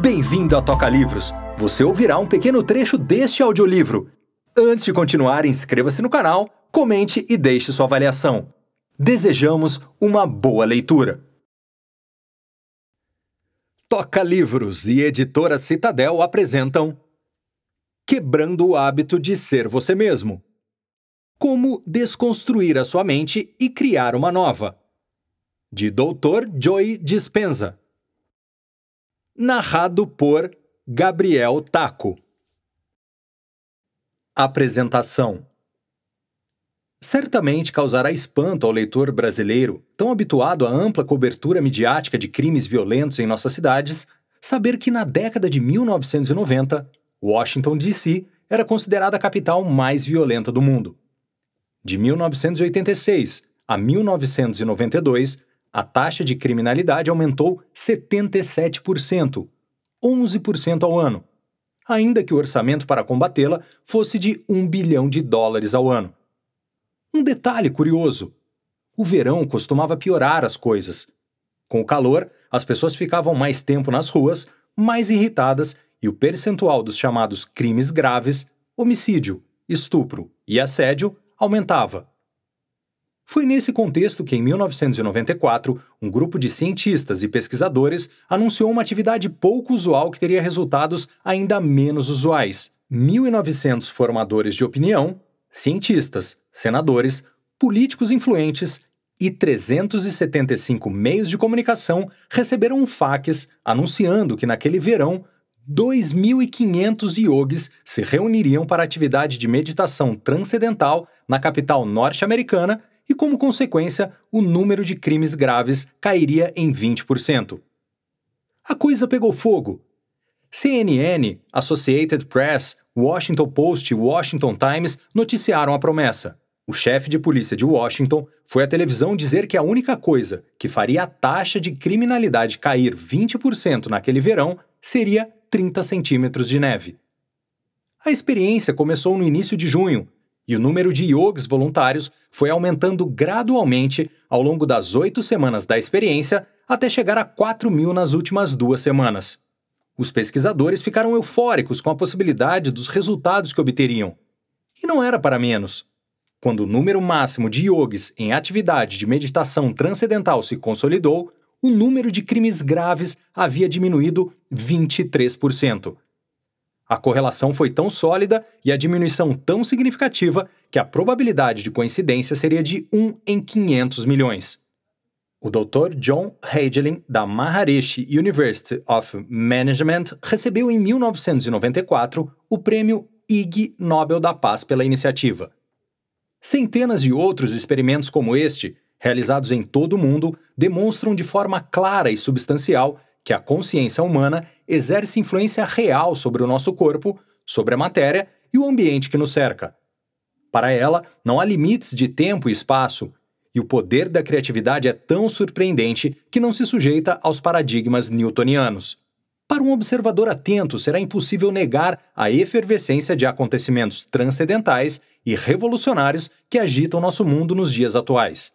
Bem-vindo a Toca Livros! Você ouvirá um pequeno trecho deste audiolivro. Antes de continuar, inscreva-se no canal, comente e deixe sua avaliação. Desejamos uma boa leitura! Toca Livros e Editora Citadel apresentam Quebrando o hábito de ser você mesmo. Como desconstruir a sua mente e criar uma nova. De Dr. Joy Dispenza narrado por Gabriel Taco. Apresentação certamente causará espanto ao leitor brasileiro, tão habituado à ampla cobertura midiática de crimes violentos em nossas cidades, saber que na década de 1990, Washington, D.C. era considerada a capital mais violenta do mundo. De 1986 a 1992, a taxa de criminalidade aumentou 77%, 11% ao ano, ainda que o orçamento para combatê-la fosse de 1 bilhão de dólares ao ano. Um detalhe curioso: o verão costumava piorar as coisas. Com o calor, as pessoas ficavam mais tempo nas ruas, mais irritadas e o percentual dos chamados crimes graves, homicídio, estupro e assédio aumentava. Foi nesse contexto que, em 1994, um grupo de cientistas e pesquisadores anunciou uma atividade pouco usual que teria resultados ainda menos usuais. 1.900 formadores de opinião, cientistas, senadores, políticos influentes e 375 meios de comunicação receberam um fax anunciando que, naquele verão, 2.500 yogis se reuniriam para atividade de meditação transcendental na capital norte-americana e, como consequência, o número de crimes graves cairia em 20%. A coisa pegou fogo. CNN, Associated Press, Washington Post e Washington Times noticiaram a promessa. O chefe de polícia de Washington foi à televisão dizer que a única coisa que faria a taxa de criminalidade cair 20% naquele verão seria 30 centímetros de neve. A experiência começou no início de junho e o número de yogis voluntários foi aumentando gradualmente ao longo das oito semanas da experiência até chegar a 4 mil nas últimas duas semanas. Os pesquisadores ficaram eufóricos com a possibilidade dos resultados que obteriam. E não era para menos. Quando o número máximo de yogis em atividade de meditação transcendental se consolidou, o número de crimes graves havia diminuído 23%. A correlação foi tão sólida e a diminuição tão significativa que a probabilidade de coincidência seria de 1 em 500 milhões. O Dr. John Hagelin, da Maharishi University of Management, recebeu em 1994 o prêmio Ig Nobel da Paz pela iniciativa. Centenas de outros experimentos como este, realizados em todo o mundo, demonstram de forma clara e substancial que a consciência humana exerce influência real sobre o nosso corpo, sobre a matéria e o ambiente que nos cerca. Para ela, não há limites de tempo e espaço, e o poder da criatividade é tão surpreendente que não se sujeita aos paradigmas newtonianos. Para um observador atento, será impossível negar a efervescência de acontecimentos transcendentais e revolucionários que agitam nosso mundo nos dias atuais.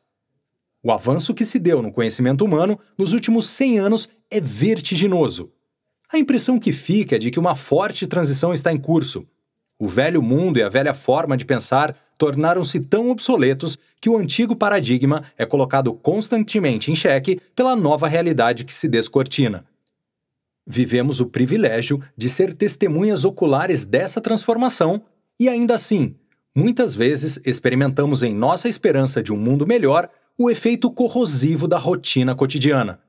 O avanço que se deu no conhecimento humano nos últimos 100 anos é vertiginoso a impressão que fica é de que uma forte transição está em curso. O velho mundo e a velha forma de pensar tornaram-se tão obsoletos que o antigo paradigma é colocado constantemente em xeque pela nova realidade que se descortina. Vivemos o privilégio de ser testemunhas oculares dessa transformação e, ainda assim, muitas vezes experimentamos em nossa esperança de um mundo melhor o efeito corrosivo da rotina cotidiana.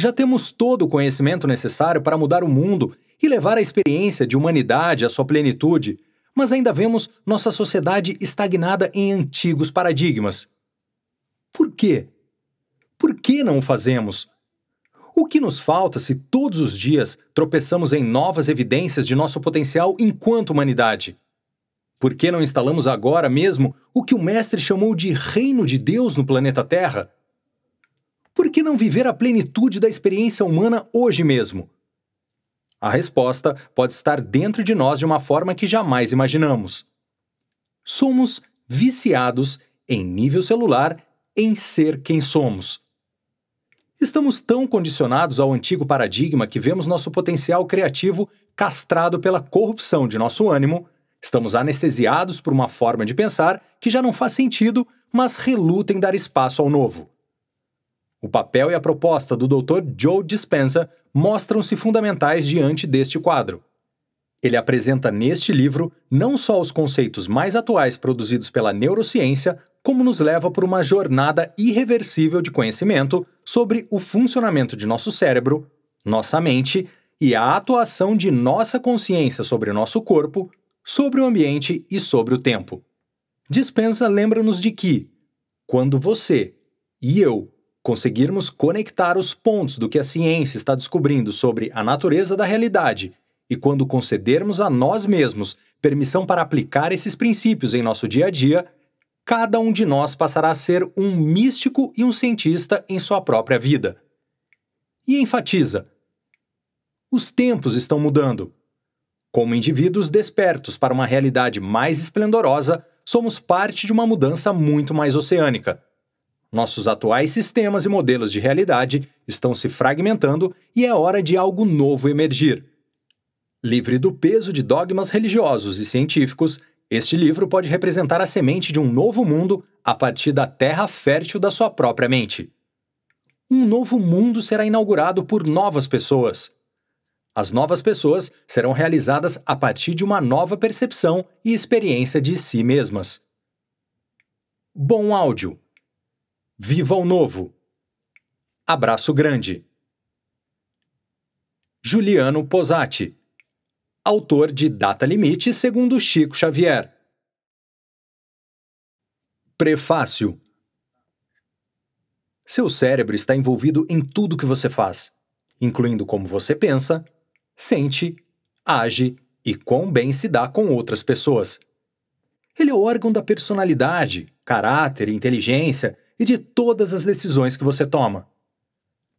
Já temos todo o conhecimento necessário para mudar o mundo e levar a experiência de humanidade à sua plenitude, mas ainda vemos nossa sociedade estagnada em antigos paradigmas. Por quê? Por que não o fazemos? O que nos falta se todos os dias tropeçamos em novas evidências de nosso potencial enquanto humanidade? Por que não instalamos agora mesmo o que o Mestre chamou de Reino de Deus no planeta Terra? Por que não viver a plenitude da experiência humana hoje mesmo? A resposta pode estar dentro de nós de uma forma que jamais imaginamos. Somos viciados em nível celular em ser quem somos. Estamos tão condicionados ao antigo paradigma que vemos nosso potencial criativo castrado pela corrupção de nosso ânimo, estamos anestesiados por uma forma de pensar que já não faz sentido, mas reluta em dar espaço ao novo. O papel e a proposta do Dr. Joe Dispenza mostram-se fundamentais diante deste quadro. Ele apresenta neste livro não só os conceitos mais atuais produzidos pela neurociência, como nos leva por uma jornada irreversível de conhecimento sobre o funcionamento de nosso cérebro, nossa mente e a atuação de nossa consciência sobre nosso corpo, sobre o ambiente e sobre o tempo. Dispensa lembra-nos de que, quando você e eu conseguirmos conectar os pontos do que a ciência está descobrindo sobre a natureza da realidade e quando concedermos a nós mesmos permissão para aplicar esses princípios em nosso dia a dia, cada um de nós passará a ser um místico e um cientista em sua própria vida. E enfatiza: os tempos estão mudando. Como indivíduos despertos para uma realidade mais esplendorosa, somos parte de uma mudança muito mais oceânica. Nossos atuais sistemas e modelos de realidade estão se fragmentando e é hora de algo novo emergir. Livre do peso de dogmas religiosos e científicos, este livro pode representar a semente de um novo mundo a partir da terra fértil da sua própria mente. Um novo mundo será inaugurado por novas pessoas. As novas pessoas serão realizadas a partir de uma nova percepção e experiência de si mesmas. Bom áudio Viva o Novo. Abraço Grande. Juliano Posati, autor de Data Limite segundo Chico Xavier. Prefácio. Seu cérebro está envolvido em tudo que você faz, incluindo como você pensa, sente, age e quão bem se dá com outras pessoas. Ele é o órgão da personalidade, caráter, inteligência e de todas as decisões que você toma.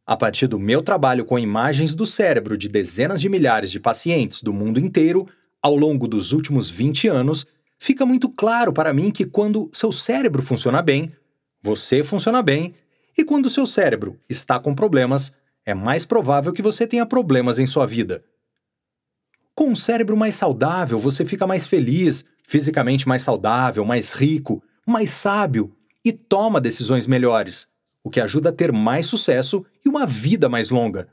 A partir do meu trabalho com imagens do cérebro de dezenas de milhares de pacientes do mundo inteiro, ao longo dos últimos 20 anos, fica muito claro para mim que quando seu cérebro funciona bem, você funciona bem, e quando seu cérebro está com problemas, é mais provável que você tenha problemas em sua vida. Com um cérebro mais saudável, você fica mais feliz, fisicamente mais saudável, mais rico, mais sábio, e toma decisões melhores, o que ajuda a ter mais sucesso e uma vida mais longa.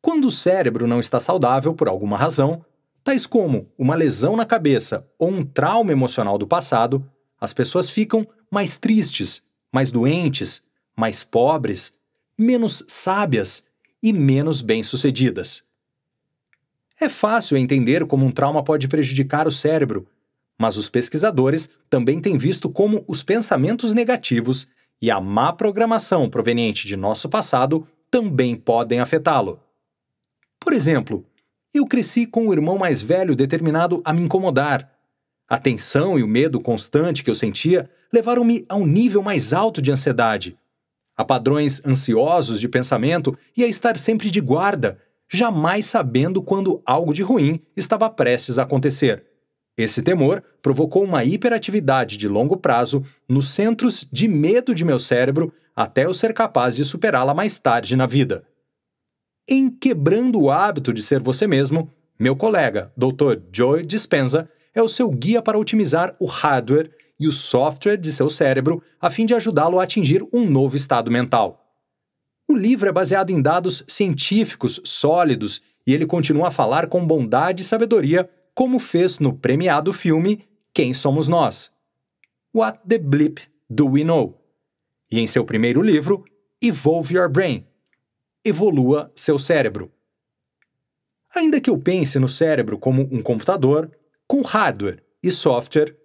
Quando o cérebro não está saudável por alguma razão, tais como uma lesão na cabeça ou um trauma emocional do passado, as pessoas ficam mais tristes, mais doentes, mais pobres, menos sábias e menos bem-sucedidas. É fácil entender como um trauma pode prejudicar o cérebro mas os pesquisadores também têm visto como os pensamentos negativos e a má programação proveniente de nosso passado também podem afetá-lo. Por exemplo, eu cresci com o um irmão mais velho determinado a me incomodar. A tensão e o medo constante que eu sentia levaram-me a um nível mais alto de ansiedade, a padrões ansiosos de pensamento e a estar sempre de guarda, jamais sabendo quando algo de ruim estava prestes a acontecer. Esse temor provocou uma hiperatividade de longo prazo nos centros de medo de meu cérebro até eu ser capaz de superá-la mais tarde na vida. Em Quebrando o Hábito de Ser Você Mesmo, meu colega, Dr. Joy Dispenza, é o seu guia para otimizar o hardware e o software de seu cérebro a fim de ajudá-lo a atingir um novo estado mental. O livro é baseado em dados científicos sólidos e ele continua a falar com bondade e sabedoria como fez no premiado filme Quem Somos Nós? What the Blip Do We Know? E em seu primeiro livro, Evolve Your Brain Evolua seu cérebro. Ainda que eu pense no cérebro como um computador, com hardware e software,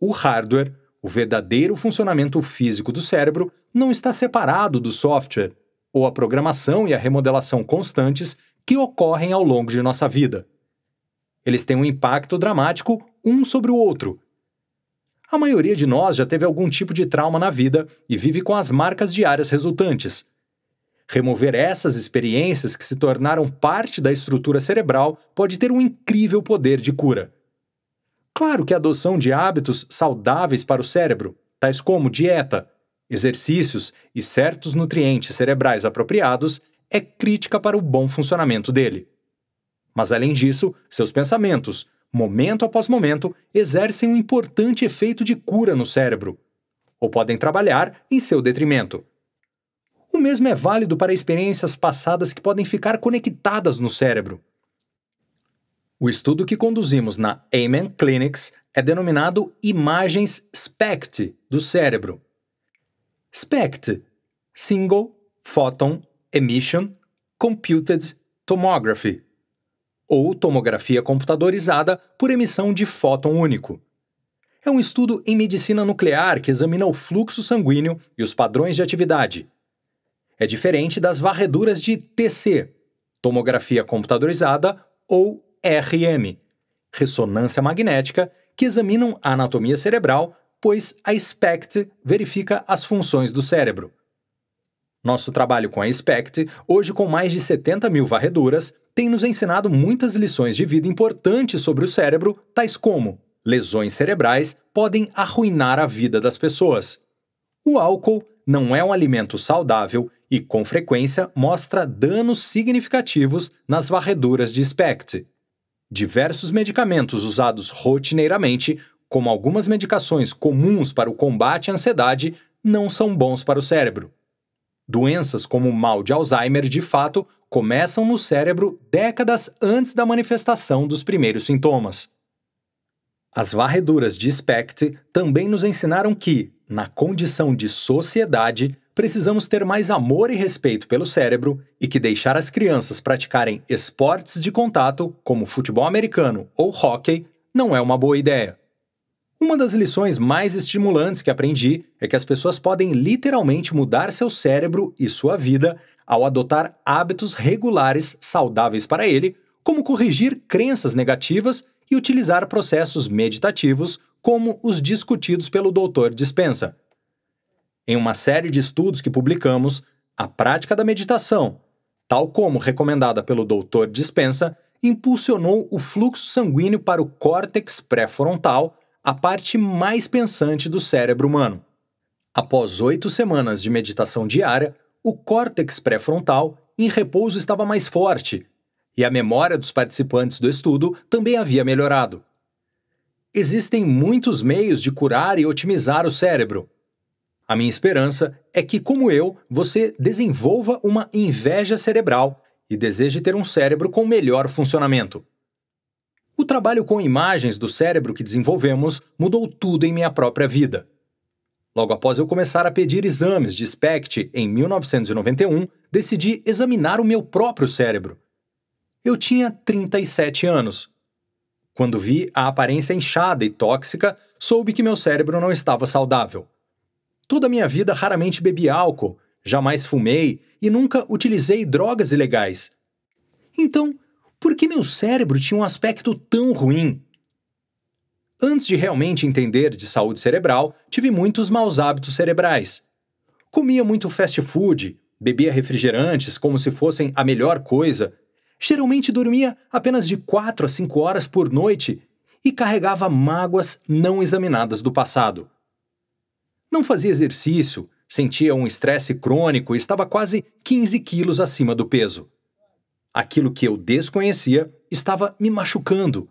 o hardware, o verdadeiro funcionamento físico do cérebro, não está separado do software, ou a programação e a remodelação constantes que ocorrem ao longo de nossa vida. Eles têm um impacto dramático um sobre o outro. A maioria de nós já teve algum tipo de trauma na vida e vive com as marcas diárias resultantes. Remover essas experiências que se tornaram parte da estrutura cerebral pode ter um incrível poder de cura. Claro que a adoção de hábitos saudáveis para o cérebro, tais como dieta, exercícios e certos nutrientes cerebrais apropriados, é crítica para o bom funcionamento dele. Mas além disso, seus pensamentos, momento após momento, exercem um importante efeito de cura no cérebro, ou podem trabalhar em seu detrimento. O mesmo é válido para experiências passadas que podem ficar conectadas no cérebro. O estudo que conduzimos na Amen Clinics é denominado imagens SPECT do cérebro. SPECT Single Photon Emission Computed Tomography ou tomografia computadorizada por emissão de fóton único. É um estudo em medicina nuclear que examina o fluxo sanguíneo e os padrões de atividade. É diferente das varreduras de TC, tomografia computadorizada, ou RM, ressonância magnética, que examinam a anatomia cerebral, pois a SPECT verifica as funções do cérebro. Nosso trabalho com a SPECT, hoje com mais de 70 mil varreduras, tem nos ensinado muitas lições de vida importantes sobre o cérebro, tais como lesões cerebrais podem arruinar a vida das pessoas. O álcool não é um alimento saudável e, com frequência, mostra danos significativos nas varreduras de SPECT. Diversos medicamentos usados rotineiramente, como algumas medicações comuns para o combate à ansiedade, não são bons para o cérebro. Doenças como o mal de Alzheimer, de fato, começam no cérebro décadas antes da manifestação dos primeiros sintomas. As varreduras de SPECT também nos ensinaram que, na condição de sociedade, precisamos ter mais amor e respeito pelo cérebro e que deixar as crianças praticarem esportes de contato, como futebol americano ou hóquei, não é uma boa ideia. Uma das lições mais estimulantes que aprendi é que as pessoas podem literalmente mudar seu cérebro e sua vida ao adotar hábitos regulares saudáveis para ele, como corrigir crenças negativas e utilizar processos meditativos, como os discutidos pelo Dr. Dispensa. Em uma série de estudos que publicamos, a prática da meditação, tal como recomendada pelo Dr. Dispensa, impulsionou o fluxo sanguíneo para o córtex pré-frontal, a parte mais pensante do cérebro humano. Após oito semanas de meditação diária, o córtex pré-frontal, em repouso, estava mais forte e a memória dos participantes do estudo também havia melhorado. Existem muitos meios de curar e otimizar o cérebro. A minha esperança é que, como eu, você desenvolva uma inveja cerebral e deseje ter um cérebro com melhor funcionamento. O trabalho com imagens do cérebro que desenvolvemos mudou tudo em minha própria vida. Logo após eu começar a pedir exames de SPECT em 1991, decidi examinar o meu próprio cérebro. Eu tinha 37 anos. Quando vi a aparência inchada e tóxica, soube que meu cérebro não estava saudável. Toda a minha vida raramente bebi álcool, jamais fumei e nunca utilizei drogas ilegais. Então, por que meu cérebro tinha um aspecto tão ruim? Antes de realmente entender de saúde cerebral, tive muitos maus hábitos cerebrais. Comia muito fast food, bebia refrigerantes como se fossem a melhor coisa, geralmente dormia apenas de 4 a 5 horas por noite e carregava mágoas não examinadas do passado. Não fazia exercício, sentia um estresse crônico e estava quase 15 quilos acima do peso. Aquilo que eu desconhecia estava me machucando.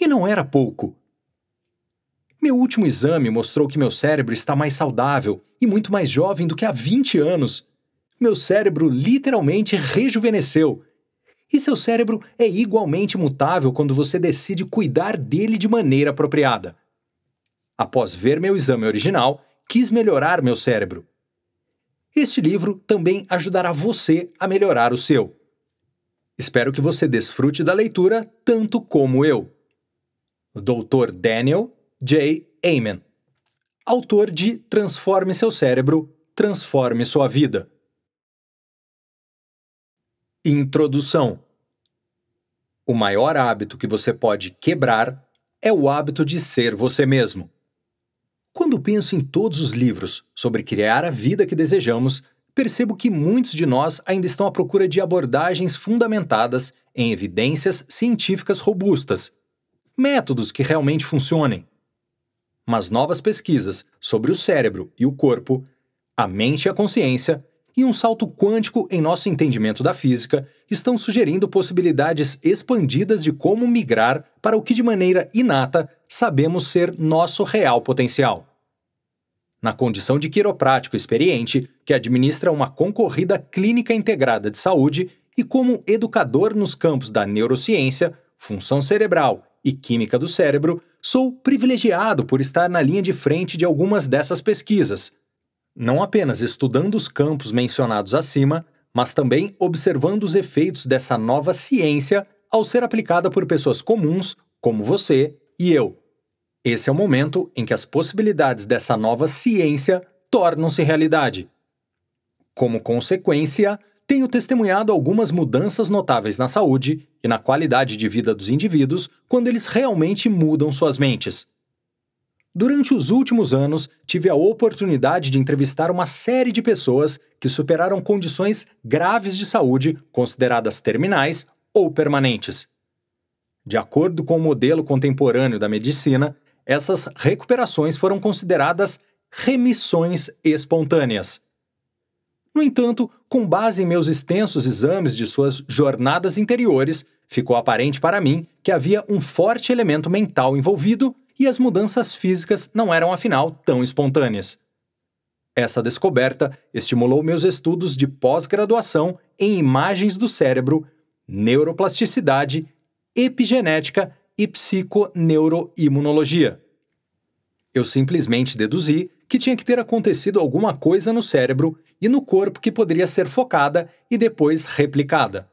E não era pouco. Meu último exame mostrou que meu cérebro está mais saudável e muito mais jovem do que há 20 anos. Meu cérebro literalmente rejuvenesceu. E seu cérebro é igualmente mutável quando você decide cuidar dele de maneira apropriada. Após ver meu exame original, quis melhorar meu cérebro. Este livro também ajudará você a melhorar o seu. Espero que você desfrute da leitura tanto como eu. Dr. Daniel J. Amen, autor de Transforme seu cérebro, transforme sua vida. Introdução: O maior hábito que você pode quebrar é o hábito de ser você mesmo. Quando penso em todos os livros sobre criar a vida que desejamos, percebo que muitos de nós ainda estão à procura de abordagens fundamentadas em evidências científicas robustas, métodos que realmente funcionem mas novas pesquisas sobre o cérebro e o corpo, a mente e a consciência, e um salto quântico em nosso entendimento da física estão sugerindo possibilidades expandidas de como migrar para o que de maneira inata sabemos ser nosso real potencial. Na condição de quiroprático experiente, que administra uma concorrida clínica integrada de saúde e como educador nos campos da neurociência, função cerebral e química do cérebro, Sou privilegiado por estar na linha de frente de algumas dessas pesquisas, não apenas estudando os campos mencionados acima, mas também observando os efeitos dessa nova ciência ao ser aplicada por pessoas comuns, como você e eu. Esse é o momento em que as possibilidades dessa nova ciência tornam-se realidade. Como consequência, tenho testemunhado algumas mudanças notáveis na saúde e na qualidade de vida dos indivíduos quando eles realmente mudam suas mentes. Durante os últimos anos, tive a oportunidade de entrevistar uma série de pessoas que superaram condições graves de saúde, consideradas terminais ou permanentes. De acordo com o modelo contemporâneo da medicina, essas recuperações foram consideradas remissões espontâneas. No entanto, com base em meus extensos exames de suas jornadas interiores, ficou aparente para mim que havia um forte elemento mental envolvido e as mudanças físicas não eram, afinal, tão espontâneas. Essa descoberta estimulou meus estudos de pós-graduação em imagens do cérebro, neuroplasticidade, epigenética e psiconeuroimunologia. Eu simplesmente deduzi que tinha que ter acontecido alguma coisa no cérebro e no corpo que poderia ser focada e depois replicada.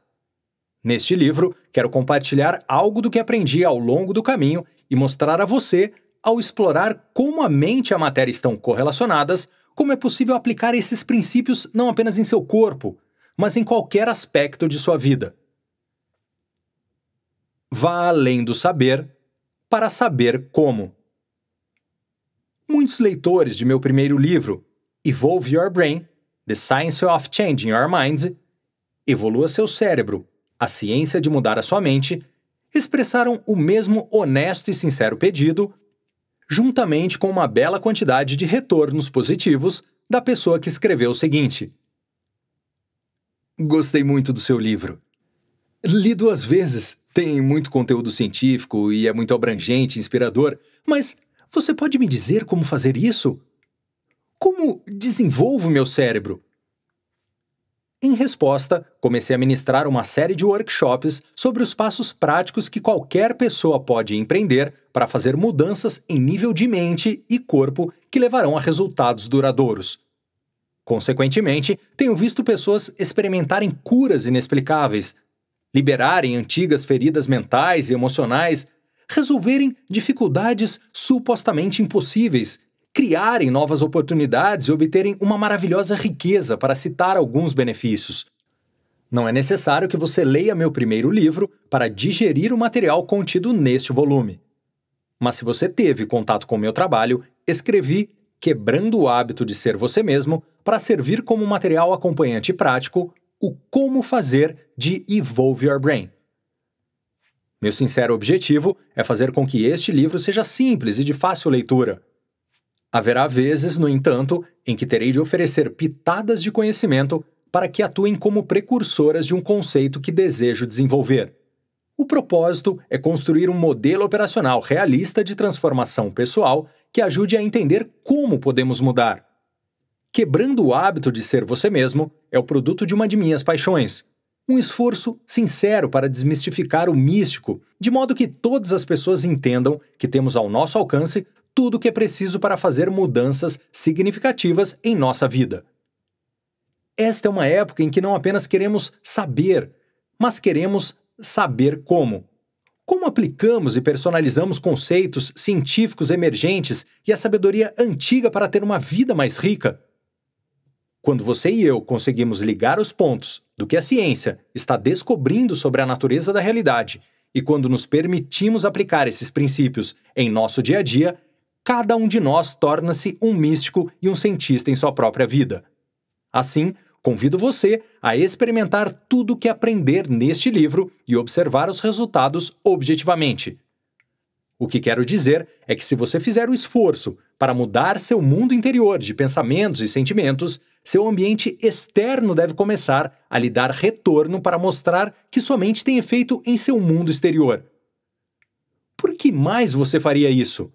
Neste livro, quero compartilhar algo do que aprendi ao longo do caminho e mostrar a você, ao explorar como a mente e a matéria estão correlacionadas, como é possível aplicar esses princípios não apenas em seu corpo, mas em qualquer aspecto de sua vida. Vá além do saber para saber como. Muitos leitores de meu primeiro livro, Evolve Your Brain, The Science of Changing Our Minds, Evolua Seu Cérebro, A Ciência de Mudar a Sua Mente, expressaram o mesmo honesto e sincero pedido, juntamente com uma bela quantidade de retornos positivos da pessoa que escreveu o seguinte: Gostei muito do seu livro. Li duas vezes, tem muito conteúdo científico e é muito abrangente, inspirador, mas você pode me dizer como fazer isso? Como desenvolvo meu cérebro? Em resposta, comecei a ministrar uma série de workshops sobre os passos práticos que qualquer pessoa pode empreender para fazer mudanças em nível de mente e corpo que levarão a resultados duradouros. Consequentemente, tenho visto pessoas experimentarem curas inexplicáveis, liberarem antigas feridas mentais e emocionais, resolverem dificuldades supostamente impossíveis criarem novas oportunidades e obterem uma maravilhosa riqueza, para citar alguns benefícios. Não é necessário que você leia meu primeiro livro para digerir o material contido neste volume. Mas se você teve contato com meu trabalho, escrevi Quebrando o hábito de ser você mesmo para servir como material acompanhante prático o Como Fazer de Evolve Your Brain. Meu sincero objetivo é fazer com que este livro seja simples e de fácil leitura. Haverá vezes, no entanto, em que terei de oferecer pitadas de conhecimento para que atuem como precursoras de um conceito que desejo desenvolver. O propósito é construir um modelo operacional realista de transformação pessoal que ajude a entender como podemos mudar. Quebrando o hábito de ser você mesmo é o produto de uma de minhas paixões. Um esforço sincero para desmistificar o místico, de modo que todas as pessoas entendam que temos ao nosso alcance tudo o que é preciso para fazer mudanças significativas em nossa vida. Esta é uma época em que não apenas queremos saber, mas queremos saber como. Como aplicamos e personalizamos conceitos científicos emergentes e a sabedoria antiga para ter uma vida mais rica? Quando você e eu conseguimos ligar os pontos do que a ciência está descobrindo sobre a natureza da realidade e quando nos permitimos aplicar esses princípios em nosso dia a dia, cada um de nós torna-se um místico e um cientista em sua própria vida. Assim, convido você a experimentar tudo o que aprender neste livro e observar os resultados objetivamente. O que quero dizer é que, se você fizer o esforço para mudar seu mundo interior de pensamentos e sentimentos, seu ambiente externo deve começar a lhe dar retorno para mostrar que sua mente tem efeito em seu mundo exterior. Por que mais você faria isso?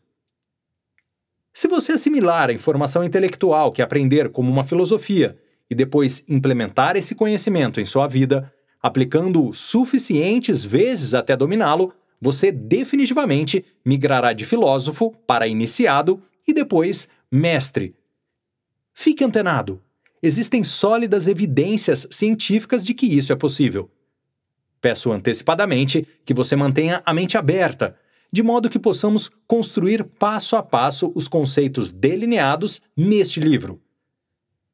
Se você assimilar a informação intelectual que aprender como uma filosofia e depois implementar esse conhecimento em sua vida, aplicando-o suficientes vezes até dominá-lo, você definitivamente migrará de filósofo para iniciado e depois mestre. Fique antenado. Existem sólidas evidências científicas de que isso é possível. Peço antecipadamente que você mantenha a mente aberta de modo que possamos construir passo a passo os conceitos delineados neste livro.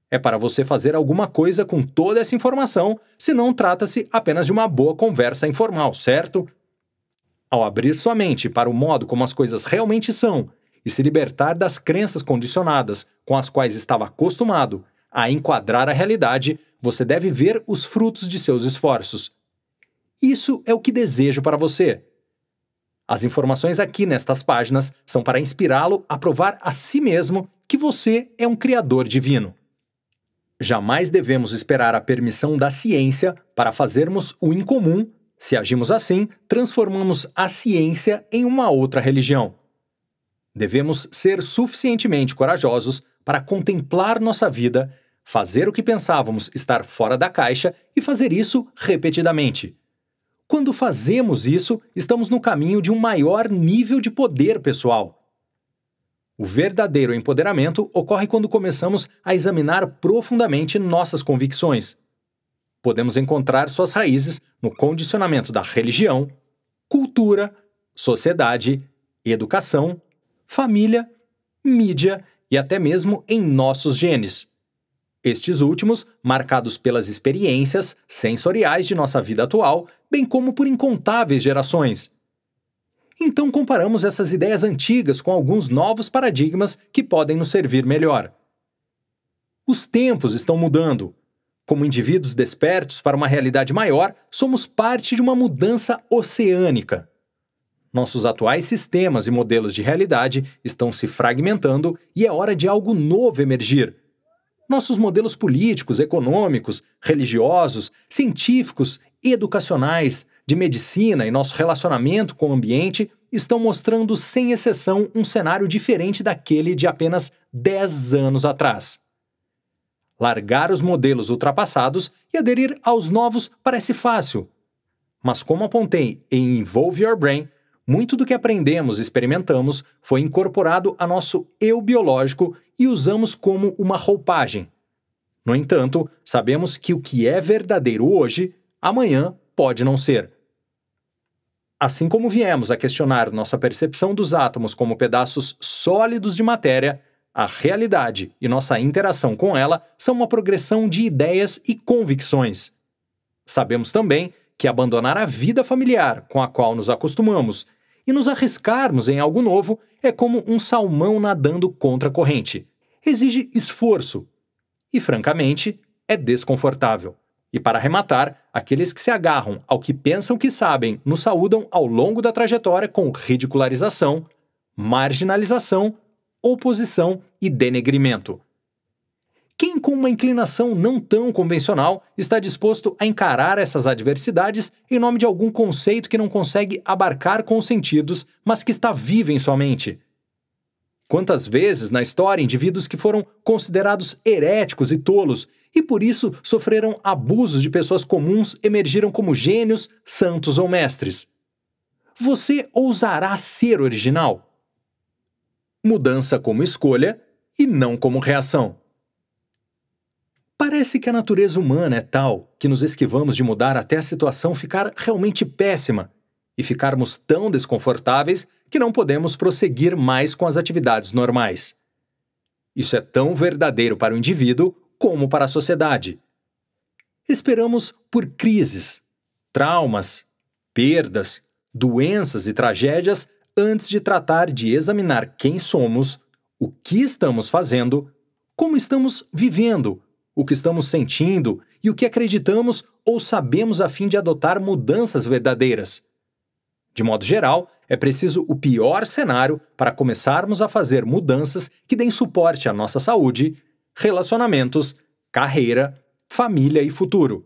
É para você fazer alguma coisa com toda essa informação, senão trata-se apenas de uma boa conversa informal, certo? Ao abrir sua mente para o modo como as coisas realmente são e se libertar das crenças condicionadas com as quais estava acostumado a enquadrar a realidade, você deve ver os frutos de seus esforços. Isso é o que desejo para você. As informações aqui nestas páginas são para inspirá-lo a provar a si mesmo que você é um criador divino. Jamais devemos esperar a permissão da ciência para fazermos o incomum. Se agimos assim, transformamos a ciência em uma outra religião. Devemos ser suficientemente corajosos para contemplar nossa vida, fazer o que pensávamos estar fora da caixa e fazer isso repetidamente. Quando fazemos isso, estamos no caminho de um maior nível de poder pessoal. O verdadeiro empoderamento ocorre quando começamos a examinar profundamente nossas convicções. Podemos encontrar suas raízes no condicionamento da religião, cultura, sociedade, educação, família, mídia e até mesmo em nossos genes. Estes últimos, marcados pelas experiências sensoriais de nossa vida atual bem como por incontáveis gerações. Então comparamos essas ideias antigas com alguns novos paradigmas que podem nos servir melhor. Os tempos estão mudando. Como indivíduos despertos para uma realidade maior, somos parte de uma mudança oceânica. Nossos atuais sistemas e modelos de realidade estão se fragmentando e é hora de algo novo emergir, nossos modelos políticos, econômicos, religiosos, científicos e educacionais, de medicina e nosso relacionamento com o ambiente estão mostrando, sem exceção, um cenário diferente daquele de apenas 10 anos atrás. Largar os modelos ultrapassados e aderir aos novos parece fácil. Mas, como apontei em Involve Your Brain, muito do que aprendemos e experimentamos foi incorporado a nosso eu biológico e usamos como uma roupagem. No entanto, sabemos que o que é verdadeiro hoje, amanhã pode não ser. Assim como viemos a questionar nossa percepção dos átomos como pedaços sólidos de matéria, a realidade e nossa interação com ela são uma progressão de ideias e convicções. Sabemos também que abandonar a vida familiar com a qual nos acostumamos e nos arriscarmos em algo novo é como um salmão nadando contra a corrente exige esforço e, francamente, é desconfortável. E para arrematar, aqueles que se agarram ao que pensam que sabem nos saúdam ao longo da trajetória com ridicularização, marginalização, oposição e denegrimento. Quem com uma inclinação não tão convencional está disposto a encarar essas adversidades em nome de algum conceito que não consegue abarcar com os sentidos, mas que está vivo em sua mente? Quantas vezes na história indivíduos que foram considerados heréticos e tolos e por isso sofreram abusos de pessoas comuns emergiram como gênios, santos ou mestres? Você ousará ser original? Mudança como escolha e não como reação. Parece que a natureza humana é tal que nos esquivamos de mudar até a situação ficar realmente péssima e ficarmos tão desconfortáveis que não podemos prosseguir mais com as atividades normais. Isso é tão verdadeiro para o indivíduo como para a sociedade. Esperamos por crises, traumas, perdas, doenças e tragédias antes de tratar de examinar quem somos, o que estamos fazendo, como estamos vivendo, o que estamos sentindo e o que acreditamos ou sabemos a fim de adotar mudanças verdadeiras. De modo geral, é preciso o pior cenário para começarmos a fazer mudanças que deem suporte à nossa saúde, relacionamentos, carreira, família e futuro.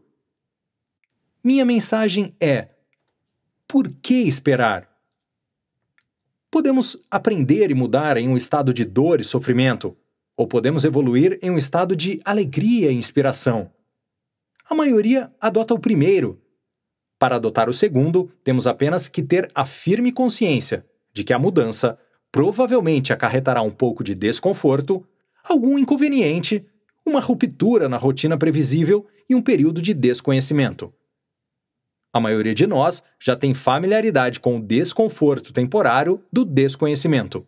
Minha mensagem é: por que esperar? Podemos aprender e mudar em um estado de dor e sofrimento, ou podemos evoluir em um estado de alegria e inspiração. A maioria adota o primeiro, para adotar o segundo, temos apenas que ter a firme consciência de que a mudança provavelmente acarretará um pouco de desconforto, algum inconveniente, uma ruptura na rotina previsível e um período de desconhecimento. A maioria de nós já tem familiaridade com o desconforto temporário do desconhecimento.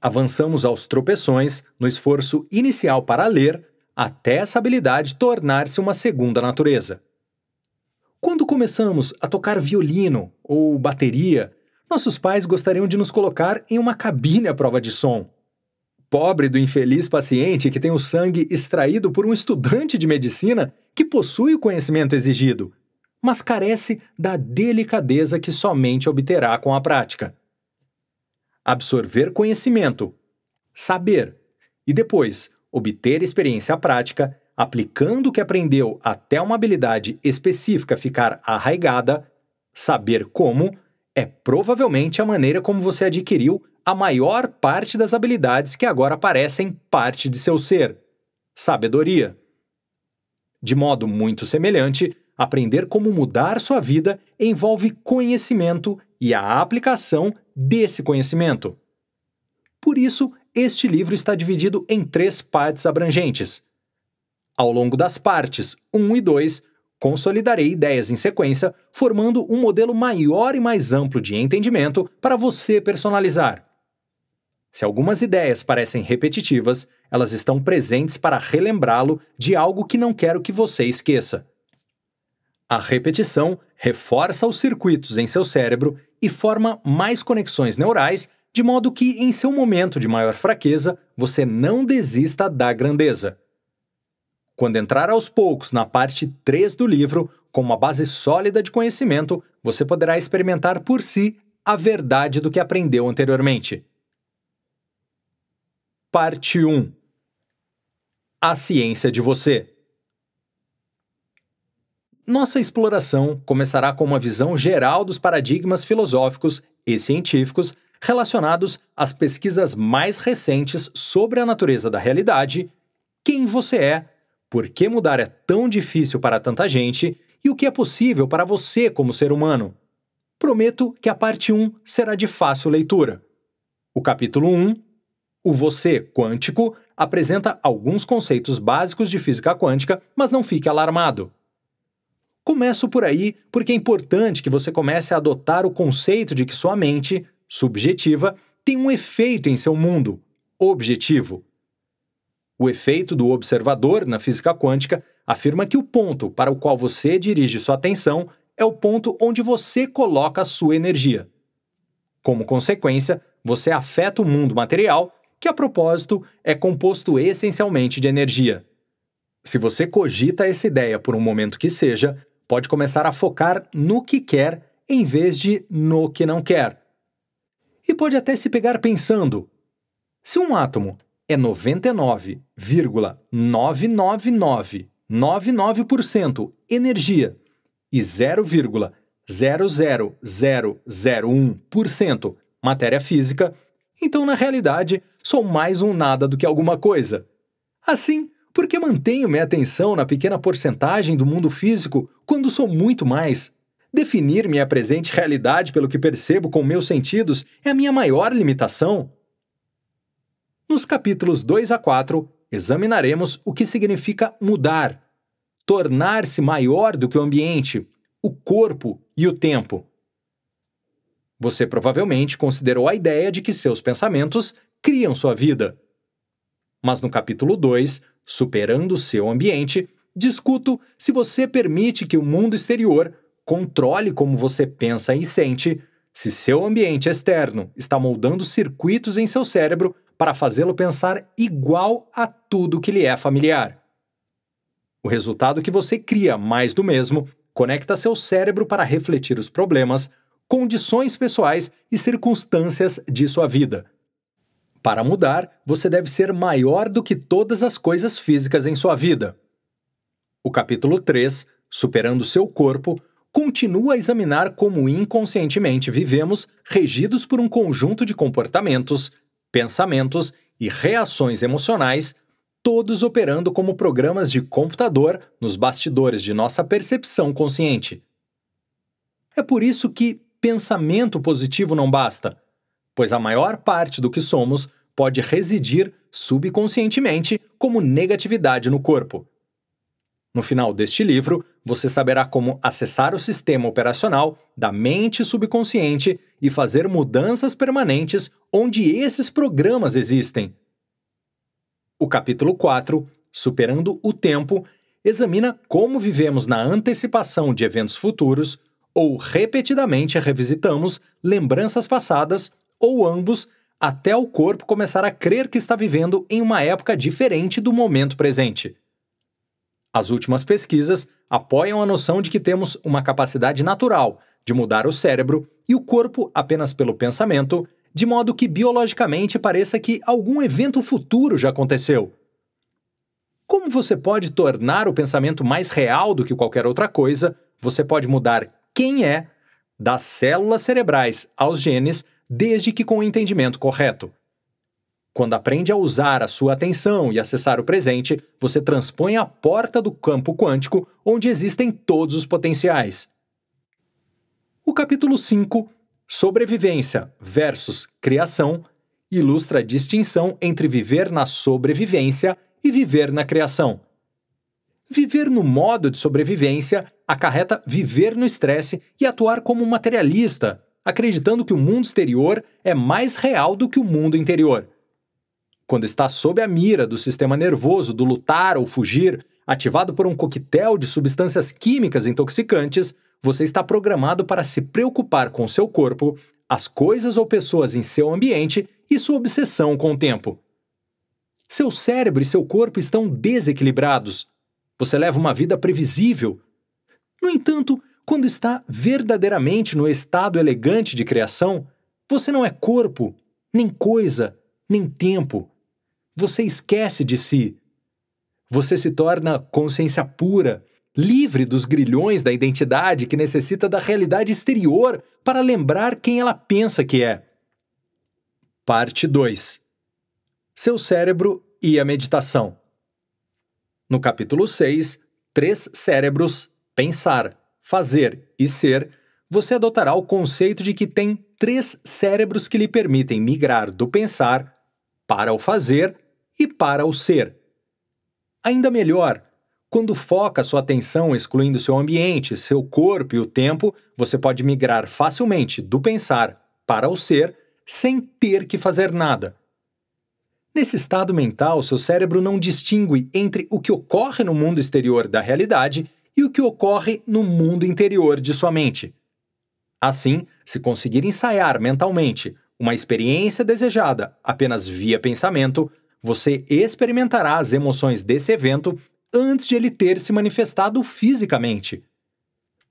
Avançamos aos tropeções no esforço inicial para ler, até essa habilidade tornar-se uma segunda natureza. Quando começamos a tocar violino ou bateria, nossos pais gostariam de nos colocar em uma cabine à prova de som. Pobre do infeliz paciente que tem o sangue extraído por um estudante de medicina que possui o conhecimento exigido, mas carece da delicadeza que somente obterá com a prática. Absorver conhecimento, saber e depois obter experiência prática aplicando o que aprendeu até uma habilidade específica ficar arraigada, saber como é provavelmente a maneira como você adquiriu a maior parte das habilidades que agora parecem parte de seu ser sabedoria. De modo muito semelhante, aprender como mudar sua vida envolve conhecimento e a aplicação desse conhecimento. Por isso, este livro está dividido em três partes abrangentes: ao longo das partes 1 e 2, consolidarei ideias em sequência, formando um modelo maior e mais amplo de entendimento para você personalizar. Se algumas ideias parecem repetitivas, elas estão presentes para relembrá-lo de algo que não quero que você esqueça. A repetição reforça os circuitos em seu cérebro e forma mais conexões neurais, de modo que, em seu momento de maior fraqueza, você não desista da grandeza. Quando entrar aos poucos na parte 3 do livro, com uma base sólida de conhecimento, você poderá experimentar por si a verdade do que aprendeu anteriormente. Parte 1 A ciência de você. Nossa exploração começará com uma visão geral dos paradigmas filosóficos e científicos relacionados às pesquisas mais recentes sobre a natureza da realidade, quem você é por que mudar é tão difícil para tanta gente e o que é possível para você como ser humano. Prometo que a parte 1 será de fácil leitura. O capítulo 1, o você quântico, apresenta alguns conceitos básicos de física quântica, mas não fique alarmado. Começo por aí porque é importante que você comece a adotar o conceito de que sua mente, subjetiva, tem um efeito em seu mundo, objetivo. O efeito do observador na física quântica afirma que o ponto para o qual você dirige sua atenção é o ponto onde você coloca a sua energia. Como consequência, você afeta o mundo material, que a propósito é composto essencialmente de energia. Se você cogita essa ideia por um momento que seja, pode começar a focar no que quer em vez de no que não quer. E pode até se pegar pensando: se um átomo é 99,99999% energia e 0,00001% matéria física, então na realidade sou mais um nada do que alguma coisa. Assim, por que mantenho minha atenção na pequena porcentagem do mundo físico quando sou muito mais? Definir minha presente realidade pelo que percebo com meus sentidos é a minha maior limitação. Nos capítulos 2 a 4, examinaremos o que significa mudar, tornar-se maior do que o ambiente, o corpo e o tempo. Você provavelmente considerou a ideia de que seus pensamentos criam sua vida. Mas no capítulo 2, Superando seu ambiente, discuto se você permite que o mundo exterior controle como você pensa e sente, se seu ambiente externo está moldando circuitos em seu cérebro para fazê-lo pensar igual a tudo que lhe é familiar. O resultado que você cria mais do mesmo conecta seu cérebro para refletir os problemas, condições pessoais e circunstâncias de sua vida. Para mudar, você deve ser maior do que todas as coisas físicas em sua vida. O capítulo 3, Superando seu corpo, continua a examinar como inconscientemente vivemos, regidos por um conjunto de comportamentos, pensamentos e reações emocionais, todos operando como programas de computador nos bastidores de nossa percepção consciente. É por isso que pensamento positivo não basta, pois a maior parte do que somos pode residir subconscientemente como negatividade no corpo. No final deste livro, você saberá como acessar o sistema operacional da mente subconsciente e fazer mudanças permanentes onde esses programas existem. O capítulo 4, Superando o Tempo, examina como vivemos na antecipação de eventos futuros ou repetidamente revisitamos lembranças passadas ou ambos até o corpo começar a crer que está vivendo em uma época diferente do momento presente. As últimas pesquisas apoiam a noção de que temos uma capacidade natural de mudar o cérebro e o corpo apenas pelo pensamento, de modo que biologicamente pareça que algum evento futuro já aconteceu. Como você pode tornar o pensamento mais real do que qualquer outra coisa, você pode mudar quem é das células cerebrais aos genes, desde que com o entendimento correto. Quando aprende a usar a sua atenção e acessar o presente, você transpõe a porta do campo quântico onde existem todos os potenciais. O capítulo 5, Sobrevivência versus Criação, ilustra a distinção entre viver na sobrevivência e viver na criação. Viver no modo de sobrevivência acarreta viver no estresse e atuar como materialista, acreditando que o mundo exterior é mais real do que o mundo interior. Quando está sob a mira do sistema nervoso do lutar ou fugir, ativado por um coquetel de substâncias químicas intoxicantes, você está programado para se preocupar com seu corpo, as coisas ou pessoas em seu ambiente e sua obsessão com o tempo. Seu cérebro e seu corpo estão desequilibrados. Você leva uma vida previsível. No entanto, quando está verdadeiramente no estado elegante de criação, você não é corpo, nem coisa, nem tempo. Você esquece de si. Você se torna consciência pura, livre dos grilhões da identidade que necessita da realidade exterior para lembrar quem ela pensa que é. Parte 2 Seu cérebro e a meditação. No capítulo 6, Três Cérebros: Pensar, Fazer e Ser, você adotará o conceito de que tem três cérebros que lhe permitem migrar do pensar para o fazer e para o ser. Ainda melhor, quando foca sua atenção excluindo seu ambiente, seu corpo e o tempo, você pode migrar facilmente do pensar para o ser sem ter que fazer nada. Nesse estado mental, seu cérebro não distingue entre o que ocorre no mundo exterior da realidade e o que ocorre no mundo interior de sua mente. Assim, se conseguir ensaiar mentalmente uma experiência desejada apenas via pensamento, você experimentará as emoções desse evento antes de ele ter se manifestado fisicamente.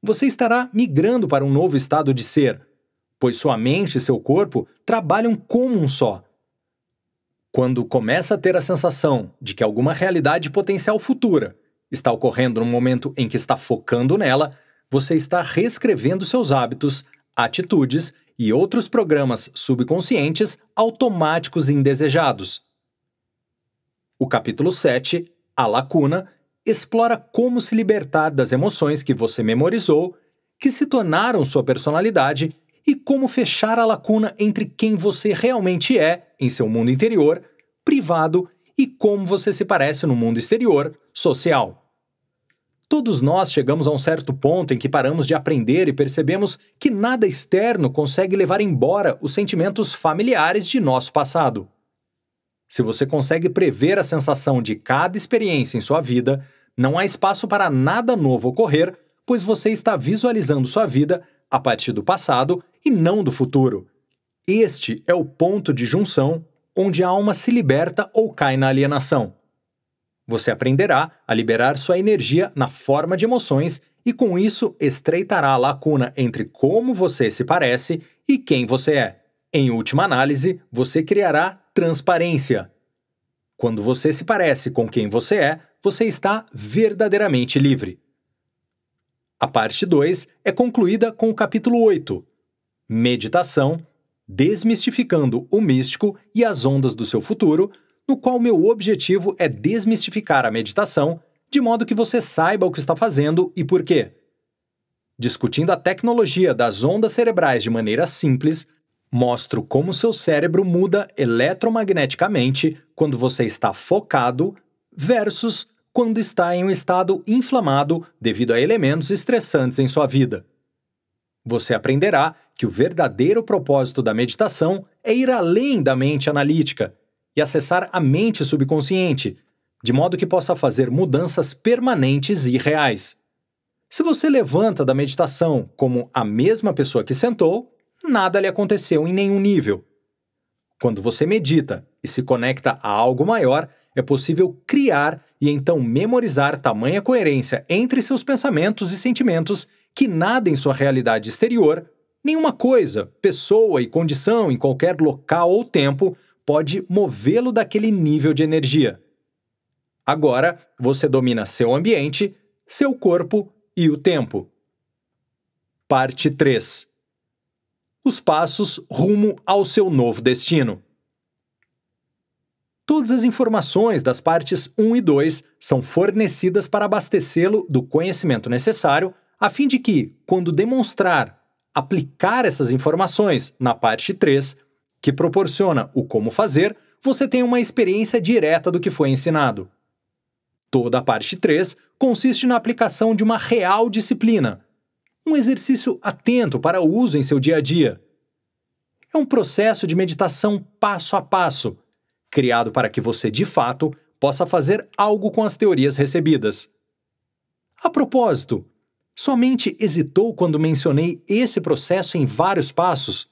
Você estará migrando para um novo estado de ser, pois sua mente e seu corpo trabalham como um só. Quando começa a ter a sensação de que alguma realidade potencial futura está ocorrendo no momento em que está focando nela, você está reescrevendo seus hábitos, atitudes e outros programas subconscientes automáticos indesejados. O capítulo 7, A Lacuna, explora como se libertar das emoções que você memorizou, que se tornaram sua personalidade, e como fechar a lacuna entre quem você realmente é em seu mundo interior, privado, e como você se parece no mundo exterior, social. Todos nós chegamos a um certo ponto em que paramos de aprender e percebemos que nada externo consegue levar embora os sentimentos familiares de nosso passado. Se você consegue prever a sensação de cada experiência em sua vida, não há espaço para nada novo ocorrer, pois você está visualizando sua vida a partir do passado e não do futuro. Este é o ponto de junção onde a alma se liberta ou cai na alienação. Você aprenderá a liberar sua energia na forma de emoções e, com isso, estreitará a lacuna entre como você se parece e quem você é. Em última análise, você criará transparência. Quando você se parece com quem você é, você está verdadeiramente livre. A parte 2 é concluída com o capítulo 8: Meditação, desmistificando o místico e as ondas do seu futuro, no qual meu objetivo é desmistificar a meditação de modo que você saiba o que está fazendo e por quê. Discutindo a tecnologia das ondas cerebrais de maneira simples, Mostro como seu cérebro muda eletromagneticamente quando você está focado versus quando está em um estado inflamado devido a elementos estressantes em sua vida. Você aprenderá que o verdadeiro propósito da meditação é ir além da mente analítica e acessar a mente subconsciente, de modo que possa fazer mudanças permanentes e reais. Se você levanta da meditação como a mesma pessoa que sentou, nada lhe aconteceu em nenhum nível. Quando você medita e se conecta a algo maior, é possível criar e então memorizar tamanha coerência entre seus pensamentos e sentimentos que nada em sua realidade exterior, nenhuma coisa, pessoa e condição em qualquer local ou tempo pode movê-lo daquele nível de energia. Agora, você domina seu ambiente, seu corpo e o tempo. Parte 3 os passos rumo ao seu novo destino. Todas as informações das partes 1 e 2 são fornecidas para abastecê-lo do conhecimento necessário, a fim de que, quando demonstrar aplicar essas informações na parte 3, que proporciona o como fazer, você tenha uma experiência direta do que foi ensinado. Toda a parte 3 consiste na aplicação de uma real disciplina, um exercício atento para o uso em seu dia a dia. É um processo de meditação passo a passo, criado para que você, de fato, possa fazer algo com as teorias recebidas. A propósito, somente hesitou quando mencionei esse processo em vários passos?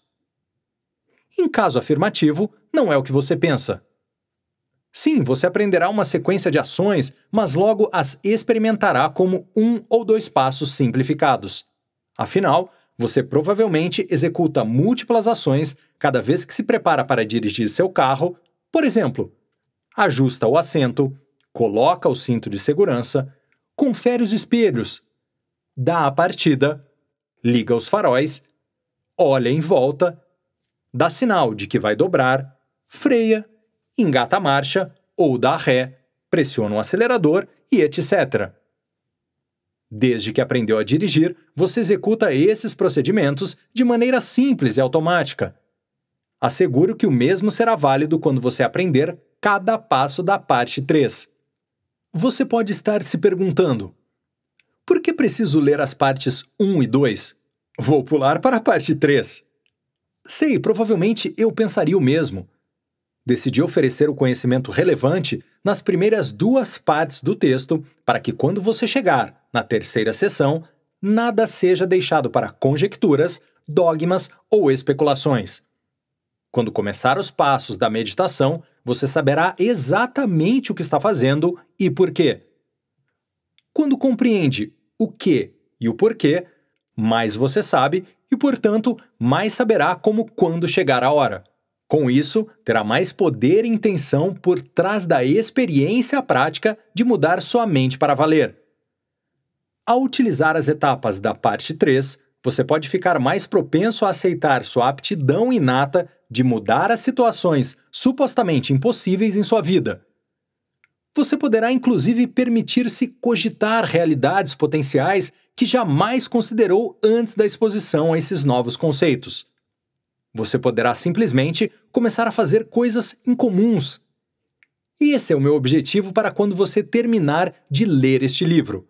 Em caso afirmativo, não é o que você pensa. Sim, você aprenderá uma sequência de ações, mas logo as experimentará como um ou dois passos simplificados. Afinal, você provavelmente executa múltiplas ações cada vez que se prepara para dirigir seu carro, por exemplo, ajusta o assento, coloca o cinto de segurança, confere os espelhos, dá a partida, liga os faróis, olha em volta, dá sinal de que vai dobrar, freia, engata a marcha ou dá ré, pressiona o acelerador e etc. Desde que aprendeu a dirigir, você executa esses procedimentos de maneira simples e automática. Asseguro que o mesmo será válido quando você aprender cada passo da parte 3. Você pode estar se perguntando: por que preciso ler as partes 1 e 2? Vou pular para a parte 3. Sei, provavelmente eu pensaria o mesmo. Decidi oferecer o conhecimento relevante nas primeiras duas partes do texto para que, quando você chegar na terceira sessão, nada seja deixado para conjecturas, dogmas ou especulações. Quando começar os passos da meditação, você saberá exatamente o que está fazendo e por quê. Quando compreende o que e o porquê, mais você sabe e, portanto, mais saberá como quando chegar a hora. Com isso, terá mais poder e intenção por trás da experiência prática de mudar sua mente para valer. Ao utilizar as etapas da parte 3, você pode ficar mais propenso a aceitar sua aptidão inata de mudar as situações supostamente impossíveis em sua vida. Você poderá inclusive permitir-se cogitar realidades potenciais que jamais considerou antes da exposição a esses novos conceitos. Você poderá simplesmente começar a fazer coisas incomuns. E esse é o meu objetivo para quando você terminar de ler este livro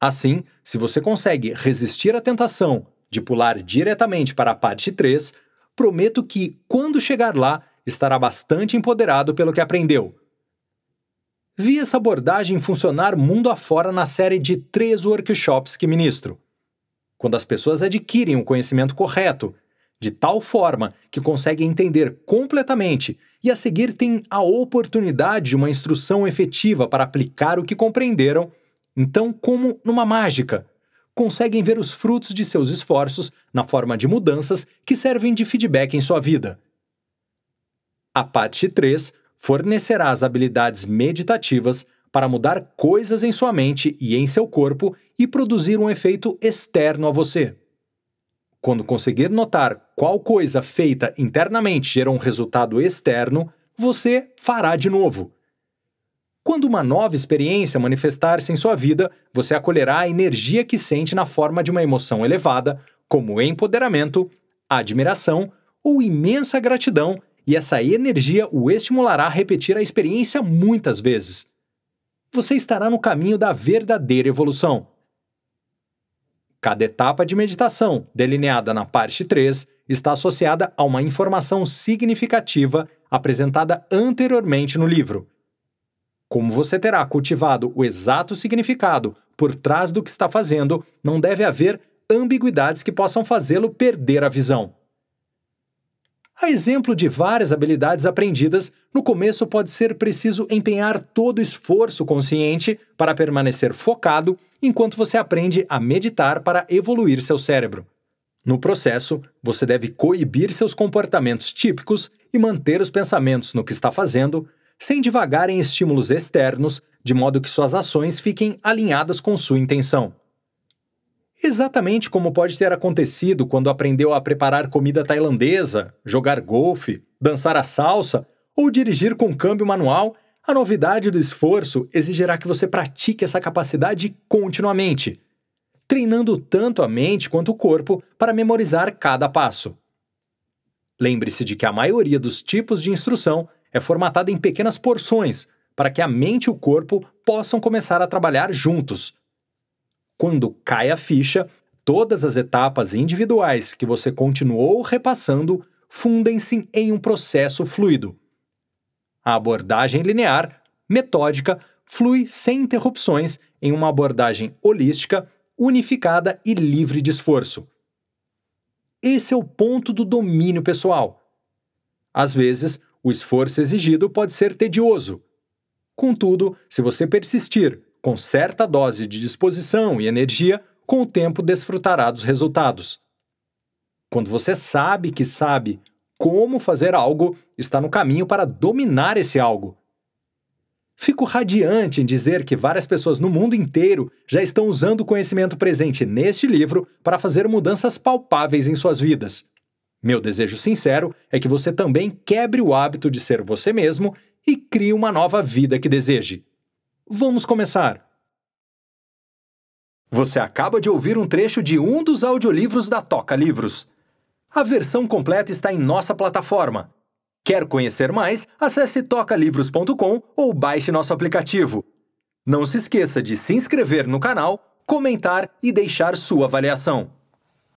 Assim, se você consegue resistir à tentação de pular diretamente para a parte 3, prometo que, quando chegar lá, estará bastante empoderado pelo que aprendeu. Vi essa abordagem funcionar mundo afora na série de três workshops que ministro. Quando as pessoas adquirem o um conhecimento correto, de tal forma que conseguem entender completamente e a seguir têm a oportunidade de uma instrução efetiva para aplicar o que compreenderam, então, como numa mágica, conseguem ver os frutos de seus esforços na forma de mudanças que servem de feedback em sua vida. A parte 3 fornecerá as habilidades meditativas para mudar coisas em sua mente e em seu corpo e produzir um efeito externo a você. Quando conseguir notar qual coisa feita internamente gerou um resultado externo, você fará de novo. Quando uma nova experiência manifestar-se em sua vida, você acolherá a energia que sente na forma de uma emoção elevada, como empoderamento, admiração ou imensa gratidão, e essa energia o estimulará a repetir a experiência muitas vezes. Você estará no caminho da verdadeira evolução. Cada etapa de meditação, delineada na parte 3, está associada a uma informação significativa apresentada anteriormente no livro. Como você terá cultivado o exato significado por trás do que está fazendo, não deve haver ambiguidades que possam fazê-lo perder a visão. A exemplo de várias habilidades aprendidas, no começo pode ser preciso empenhar todo esforço consciente para permanecer focado enquanto você aprende a meditar para evoluir seu cérebro. No processo, você deve coibir seus comportamentos típicos e manter os pensamentos no que está fazendo, sem divagar em estímulos externos, de modo que suas ações fiquem alinhadas com sua intenção. Exatamente como pode ter acontecido quando aprendeu a preparar comida tailandesa, jogar golfe, dançar a salsa ou dirigir com câmbio manual, a novidade do esforço exigirá que você pratique essa capacidade continuamente, treinando tanto a mente quanto o corpo para memorizar cada passo. Lembre-se de que a maioria dos tipos de instrução é formatada em pequenas porções para que a mente e o corpo possam começar a trabalhar juntos. Quando cai a ficha, todas as etapas individuais que você continuou repassando fundem-se em um processo fluido. A abordagem linear, metódica, flui sem interrupções em uma abordagem holística, unificada e livre de esforço. Esse é o ponto do domínio pessoal. Às vezes, o esforço exigido pode ser tedioso. Contudo, se você persistir com certa dose de disposição e energia, com o tempo desfrutará dos resultados. Quando você sabe que sabe como fazer algo, está no caminho para dominar esse algo. Fico radiante em dizer que várias pessoas no mundo inteiro já estão usando o conhecimento presente neste livro para fazer mudanças palpáveis em suas vidas. Meu desejo sincero é que você também quebre o hábito de ser você mesmo e crie uma nova vida que deseje. Vamos começar! Você acaba de ouvir um trecho de um dos audiolivros da Toca Livros. A versão completa está em nossa plataforma. Quer conhecer mais? Acesse tocalivros.com ou baixe nosso aplicativo. Não se esqueça de se inscrever no canal, comentar e deixar sua avaliação.